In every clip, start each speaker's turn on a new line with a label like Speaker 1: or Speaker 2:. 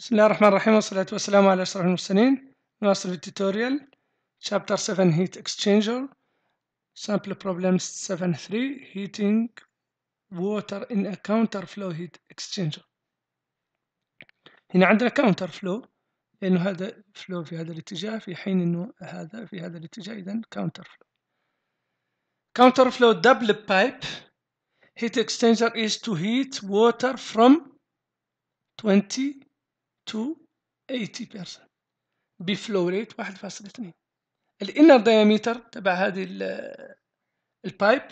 Speaker 1: بسم الله الرحمن الرحيم والصلاة والسلام على أشرف المرسلين نواصل في التوتوريال Chapter 7 Heat Exchanger Sample Problem 7.3 Heating Water in a Counter Flow Heat Exchanger هنا عندنا Counter Flow لأنه هذا flow في هذا الاتجاه في حين أنه هذا في هذا الاتجاه إذا Counter Flow Counter Flow Double Pipe Heat Exchanger is to heat water from 20 to 80% بفلو ريت 1.2 الانر دايمتر تبع هذه البايب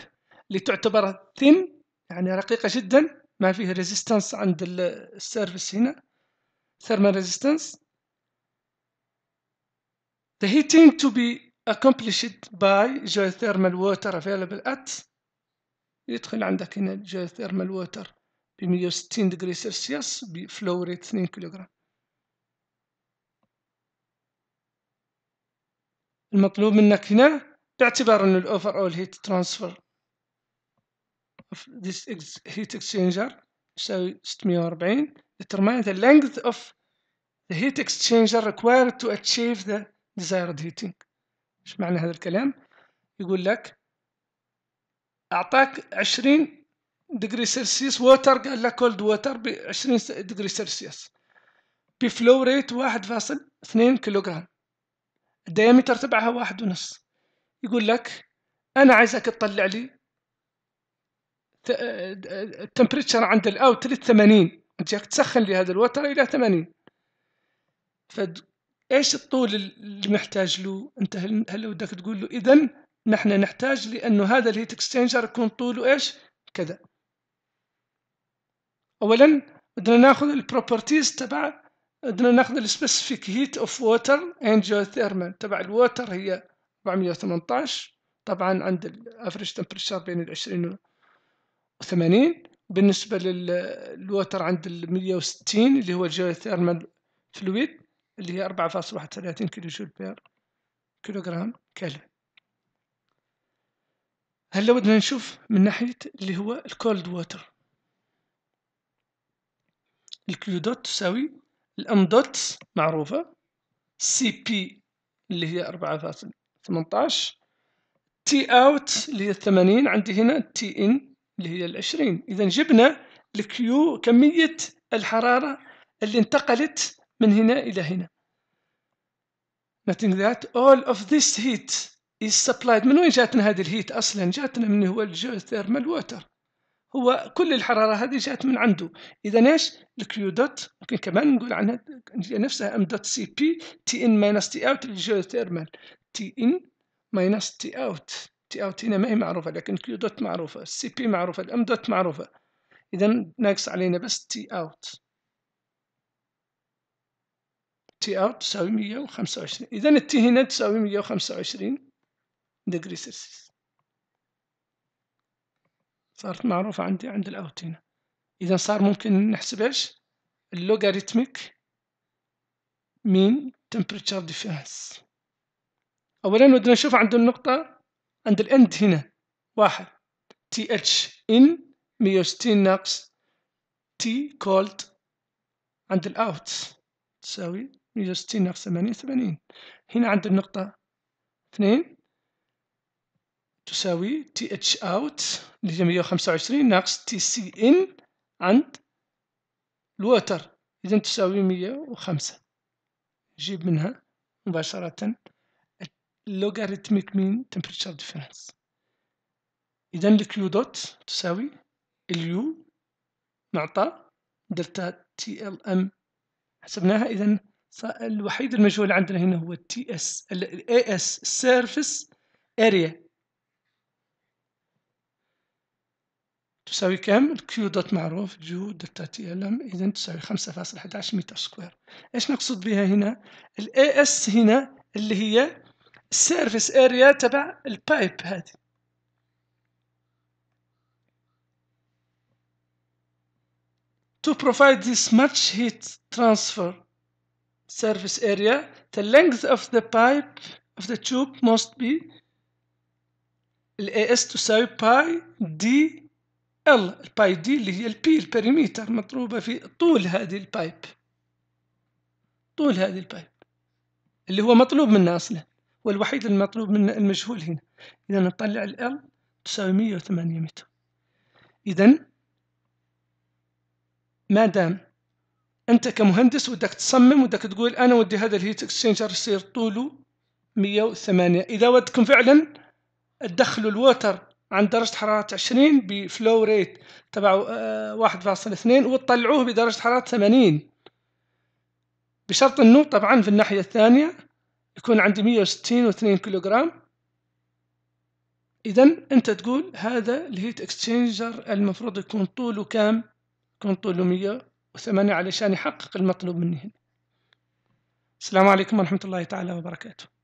Speaker 1: اللي تعتبر ثين يعني رقيقة جدا ما فيه ريزيستنس عند السيرفس هنا thermal resistance The heating to be accomplished by geothermal water available at يدخل عندك هنا geothermal water ب 160 درجة سلسيوس بفلو ريت 2 كيلوغرام المطلوب منك هنا باعتبار أن الأوفر أول هيت ترانسفير of this heat exchanger يساوي 640 determine the length of the heat exchanger required to achieve the desired heating ايش معنى هذا الكلام يقول لك اعطاك 20 ديجري سلسيوس ووتر قال لك كولد ووتر ب 20 ديجري سلسيوس بفلو ريت 1.2 كيلوغرام الديامتر تبعها واحد ونص يقول لك أنا عايزك تطلع لي التمبريتشر عند الأوتلت 80 انت تسخن لي هذا الوتر إلى 80 ف ايش الطول اللي محتاج له انت هل هل بدك تقول له اذا نحن نحتاج لانه هذا الهيت اكسشينجر يكون طوله ايش كذا اولا بدنا ناخذ البروبرتيز تبع عندنا ناخذ السبيسيفيك هيت اوف ووتر اند جيوثيرمال تبع الووتر هي 418 طبعا عند الافريج تمبريتشر بين ال 20 و 80 بالنسبة للووتر عند ال 160 اللي هو الجيوثيرمال فلويد اللي هي 4.31 كيلو جول بير كيلوغرام كلو هلا بدنا نشوف من ناحية اللي هو الكولد ووتر الكيو دوت تساوي الام دوت معروفة سي بي اللي هي أربعة فاصل ثمنتاش تي اوت اللي هي الثمانين عندي هنا تي ان اللي هي العشرين إذا جبنا الكيو كمية الحرارة اللي انتقلت من هنا إلى هنا noting that all of this heat is supplied من وين جاتنا هذه الهيت أصلا جاتنا من هو الجيوثيرمال ووتر هو كل الحراره هذه جات من عنده اذا ايش الكيو دوت ممكن كمان نقول عنها نفسها ام دوت سي بي تي ان ماينس تي اوت للجيوثيرمال تي ان ماينس تي اوت تي اوت هنا ما هي معروفه لكن كيو دوت معروفه السي بي معروفه الام دوت معروفه اذا ناقص علينا بس تي اوت تي اوت تساوي مية وخمسة وعشرين اذا التي هنا تساوي مية وخمسة وعشرين صارت معروفة عندي عند الأوتينة إذا صار ممكن نحسب إيش اللوغاريتميك مين temperature difference أولا ودنا نشوف عند النقطة عند الأند هنا واحد تي اتش إن 160 ناقص تي كولد عند الأوت تساوي 160 ناقص ثمانية وثمانين هنا عند النقطة اثنين تساوي تي اتش اوت اللي هي 125 ناقص تي سي ان عند الوتر اذا تساوي 105 جيب منها مباشرة اللوغاريتميك مين تمبريتشر ديفرنس اذا الكيو دوت تساوي اليو معطى دلتا تي ال ام حسبناها اذا الوحيد المجهول عندنا هنا هو تي اس الاي اس سيرفيس اريا تساوي كام كيو دوت معروف جو دوت تي ال ام اذا تساوي 5.11 متر سكوير ايش نقصد بها هنا الاي اس هنا اللي هي السيرفيس اريا تبع البايب هذه to provide this much heat transfer surface area, the length of the pipe of the tube must be الAS تساوي pi d ال الباي دي اللي هي البي البريميتر مضروبة في طول هذه البايب طول هذه البايب اللي هو مطلوب منا أصلا هو الوحيد المطلوب منا المجهول هنا إذا نطلع ال تساوي 108 متر إذا ما دام أنت كمهندس ودك تصمم ودك تقول أنا ودي هذا الهيت اكسشينجر يصير طوله 108 إذا ودكم فعلا تدخلوا الووتر عند درجة حرارة 20 بفلو ريت تبع 1.2 آه، وتطلعوه بدرجة حرارة 80 بشرط انه طبعا في الناحية الثانية يكون عندي 162 كيلوغرام اذا انت تقول هذا الهيت اكسشينجر المفروض يكون طوله كام يكون طوله 108 علشان يحقق المطلوب مني السلام عليكم ورحمة الله تعالى وبركاته